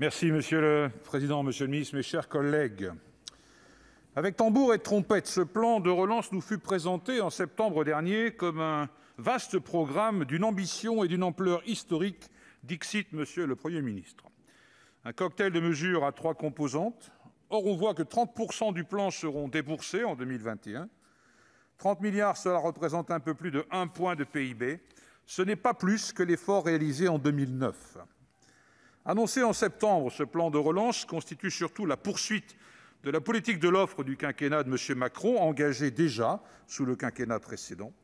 Merci monsieur le président, Monsieur le Ministre, mes chers collègues. Avec tambour et trompette, ce plan de relance nous fut présenté en septembre dernier comme un vaste programme d'une ambition et d'une ampleur historique, dixit monsieur le Premier ministre un cocktail de mesures à trois composantes, or on voit que 30 du plan seront déboursés en 2021 30 milliards cela représente un peu plus de 1 point de PIB, ce n'est pas plus que l'effort réalisé en 2009 Annoncé en septembre, ce plan de relance constitue surtout la poursuite de la politique de l'offre du quinquennat de M. Macron, engagé déjà sous le quinquennat précédent.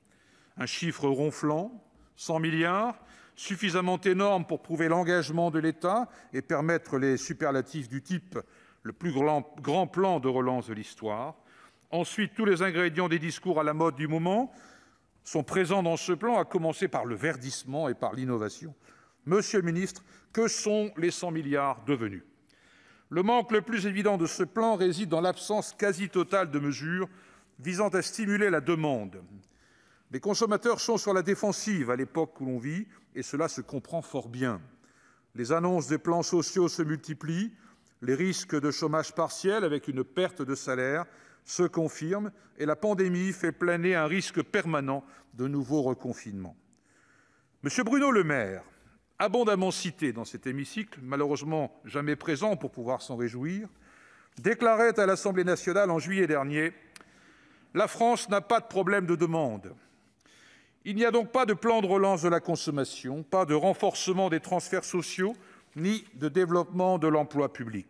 Un chiffre ronflant, 100 milliards, suffisamment énorme pour prouver l'engagement de l'État et permettre les superlatifs du type le plus grand, grand plan de relance de l'histoire. Ensuite, tous les ingrédients des discours à la mode du moment sont présents dans ce plan, à commencer par le verdissement et par l'innovation. Monsieur le ministre, que sont les 100 milliards devenus Le manque le plus évident de ce plan réside dans l'absence quasi totale de mesures visant à stimuler la demande. Les consommateurs sont sur la défensive à l'époque où l'on vit, et cela se comprend fort bien. Les annonces des plans sociaux se multiplient, les risques de chômage partiel, avec une perte de salaire, se confirment, et la pandémie fait planer un risque permanent de nouveau reconfinement. Monsieur Bruno Le Maire abondamment cité dans cet hémicycle, malheureusement jamais présent pour pouvoir s'en réjouir, déclarait à l'Assemblée nationale en juillet dernier :« La France n'a pas de problème de demande. Il n'y a donc pas de plan de relance de la consommation, pas de renforcement des transferts sociaux ni de développement de l'emploi public. »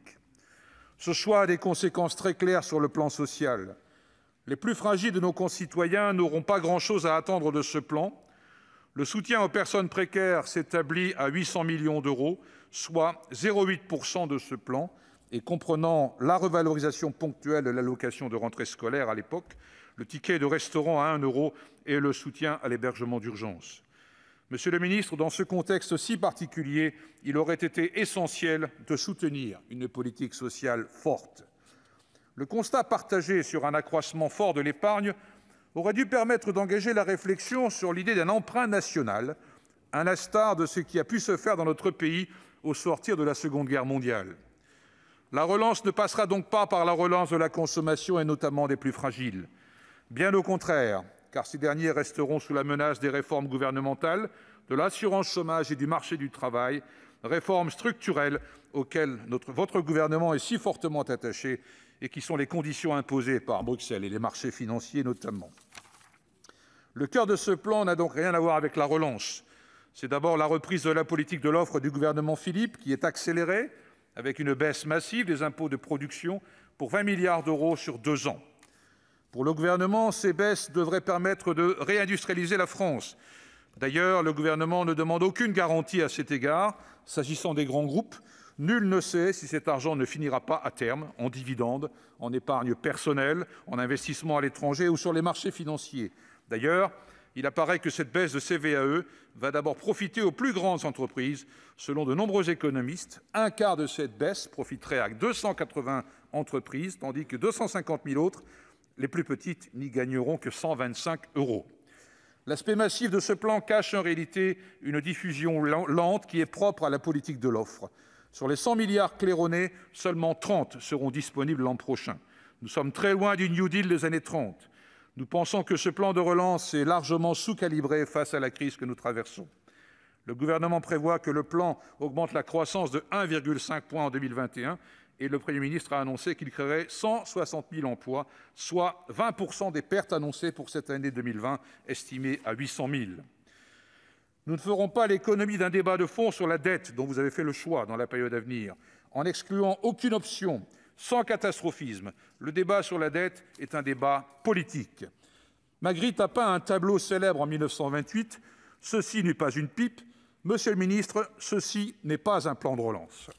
Ce choix a des conséquences très claires sur le plan social. Les plus fragiles de nos concitoyens n'auront pas grand-chose à attendre de ce plan, le soutien aux personnes précaires s'établit à 800 millions d'euros, soit 0,8 de ce plan, et comprenant la revalorisation ponctuelle de l'allocation de rentrée scolaire à l'époque, le ticket de restaurant à 1 euro et le soutien à l'hébergement d'urgence. Monsieur le ministre, dans ce contexte si particulier, il aurait été essentiel de soutenir une politique sociale forte. Le constat partagé sur un accroissement fort de l'épargne aurait dû permettre d'engager la réflexion sur l'idée d'un emprunt national, un astar de ce qui a pu se faire dans notre pays au sortir de la Seconde Guerre mondiale. La relance ne passera donc pas par la relance de la consommation, et notamment des plus fragiles. Bien au contraire, car ces derniers resteront sous la menace des réformes gouvernementales, de l'assurance chômage et du marché du travail, réformes structurelles auxquelles votre gouvernement est si fortement attaché et qui sont les conditions imposées par Bruxelles et les marchés financiers notamment. Le cœur de ce plan n'a donc rien à voir avec la relance. C'est d'abord la reprise de la politique de l'offre du gouvernement Philippe qui est accélérée, avec une baisse massive des impôts de production pour 20 milliards d'euros sur deux ans. Pour le gouvernement, ces baisses devraient permettre de réindustrialiser la France. D'ailleurs, le gouvernement ne demande aucune garantie à cet égard, s'agissant des grands groupes, Nul ne sait si cet argent ne finira pas à terme en dividendes, en épargne personnelle, en investissement à l'étranger ou sur les marchés financiers. D'ailleurs, il apparaît que cette baisse de CVAE va d'abord profiter aux plus grandes entreprises. Selon de nombreux économistes, un quart de cette baisse profiterait à 280 entreprises, tandis que 250 000 autres, les plus petites, n'y gagneront que 125 euros. L'aspect massif de ce plan cache en réalité une diffusion lente qui est propre à la politique de l'offre. Sur les 100 milliards claironnés, seulement 30 seront disponibles l'an prochain. Nous sommes très loin du New Deal des années 30. Nous pensons que ce plan de relance est largement sous-calibré face à la crise que nous traversons. Le gouvernement prévoit que le plan augmente la croissance de 1,5 point en 2021 et le Premier ministre a annoncé qu'il créerait 160 000 emplois, soit 20 des pertes annoncées pour cette année 2020, estimées à 800 000. Nous ne ferons pas l'économie d'un débat de fond sur la dette, dont vous avez fait le choix dans la période à venir, en excluant aucune option, sans catastrophisme. Le débat sur la dette est un débat politique. Magritte a peint un tableau célèbre en 1928. Ceci n'est pas une pipe. Monsieur le ministre, ceci n'est pas un plan de relance.